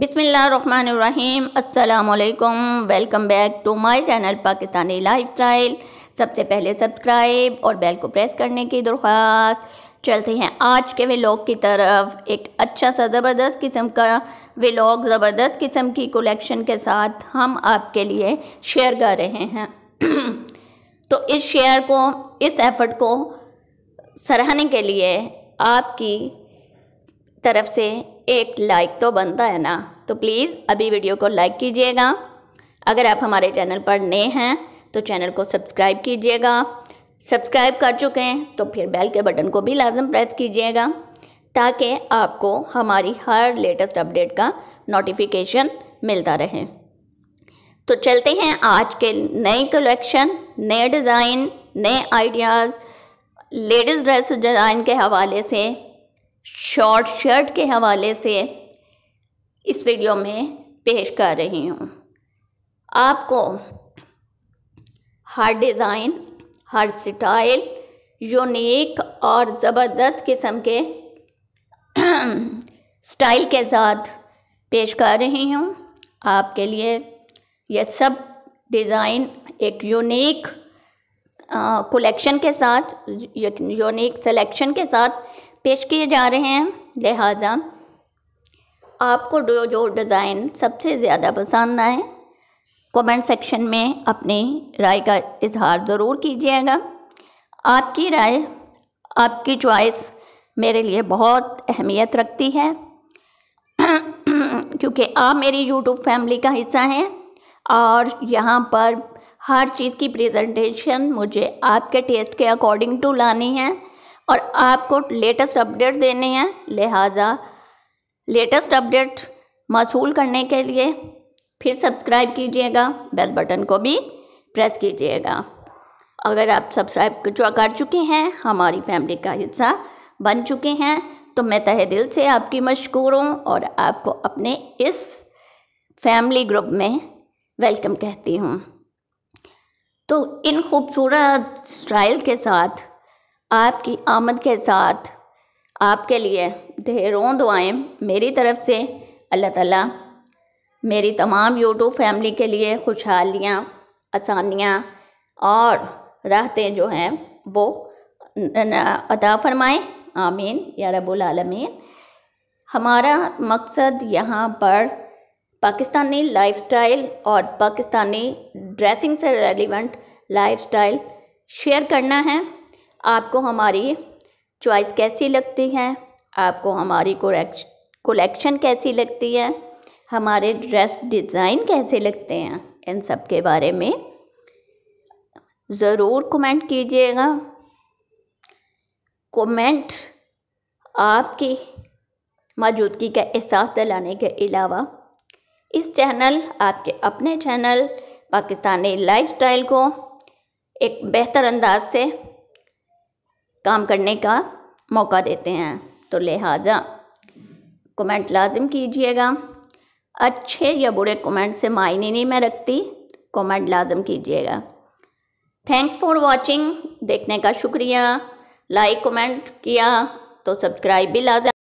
बिसमीम् अल्लाम welcome back to my channel Pakistani lifestyle सबसे पहले सब्सक्राइब और बेल को प्रेस करने की दरख्वास्त चलते हैं आज के व्लॉग की तरफ एक अच्छा सा ज़बरदस्त किस्म का व्लॉग ज़बरदस्त किस्म की कलेक्शन के साथ हम आपके लिए शेयर कर रहे हैं तो इस शेयर को इस एफर्ट को सराहने के लिए आपकी तरफ से एक लाइक तो बनता है ना तो प्लीज़ अभी वीडियो को लाइक कीजिएगा अगर आप हमारे चैनल पर नए हैं तो चैनल को सब्सक्राइब कीजिएगा सब्सक्राइब कर चुके हैं तो फिर बेल के बटन को भी लाजम प्रेस कीजिएगा ताकि आपको हमारी हर लेटेस्ट अपडेट का नोटिफिकेशन मिलता रहे तो चलते हैं आज के नए कलेक्शन नए डिज़ाइन नए आइडियाज़ लेडीज़ ड्रेस डिज़ाइन के हवाले से शॉर्ट शर्ट के हवाले से इस वीडियो में पेश कर रही हूँ आपको हर डिज़ाइन हर स्टाइल यूनिक और ज़बरदस्त किस्म के स्टाइल के साथ पेश कर रही हूँ आपके लिए ये सब डिज़ाइन एक यूनिक कलेक्शन के साथ यूनिक सिलेक्शन के साथ पेश किए जा रहे हैं लिहाजा आपको जो जो डिज़ाइन सबसे ज़्यादा पसंद आए कमेंट सेक्शन में अपनी राय का इजहार ज़रूर कीजिएगा आपकी राय आपकी चॉइस मेरे लिए बहुत अहमियत रखती है क्योंकि आप मेरी यूट्यूब फैमिली का हिस्सा हैं और यहाँ पर हर चीज़ की प्रेजेंटेशन मुझे आपके टेस्ट के अकॉर्डिंग टू लानी है और आपको लेटेस्ट अपडेट देने हैं लिहाजा लेटेस्ट अपडेट मौसूल करने के लिए फिर सब्सक्राइब कीजिएगा बेल बटन को भी प्रेस कीजिएगा अगर आप सब्सक्राइब कर चुके हैं हमारी फैमिली का हिस्सा बन चुके हैं तो मैं तहे दिल से आपकी मशहूर हूँ और आपको अपने इस फैमिली ग्रुप में वेलकम कहती हूँ तो इन खूबसूरत स्टाइल के साथ आपकी आमद के साथ आपके लिए ढेरों दुआएं मेरी तरफ से अल्लाह ताला मेरी तमाम यूट्यूब फैमिली के लिए खुशहालियाँ आसानियाँ और राहतें जो हैं वो अदा फरमाएँ आमीन या रब्बुल आलमीन हमारा मकसद यहाँ पर पाकिस्तानी लाइफस्टाइल और पाकिस्तानी ड्रेसिंग से रेलिवेंट लाइफस्टाइल शेयर करना है आपको हमारी चॉइस कैसी लगती है आपको हमारी कलेक्शन कैसी लगती है हमारे ड्रेस डिज़ाइन कैसे लगते हैं इन सब के बारे में ज़रूर कमेंट कीजिएगा कमेंट आपकी मौजूदगी का एहसास दिलाने के अलावा इस चैनल आपके अपने चैनल पाकिस्तानी लाइफस्टाइल को एक बेहतर अंदाज से काम करने का मौका देते हैं तो लिहाजा कमेंट लाजिम कीजिएगा अच्छे या बुरे कमेंट से मायने नहीं मैं रखती कमेंट लाजम कीजिएगा थैंक्स फॉर वॉचिंग देखने का शुक्रिया लाइक कमेंट किया तो सब्सक्राइब भी लाजम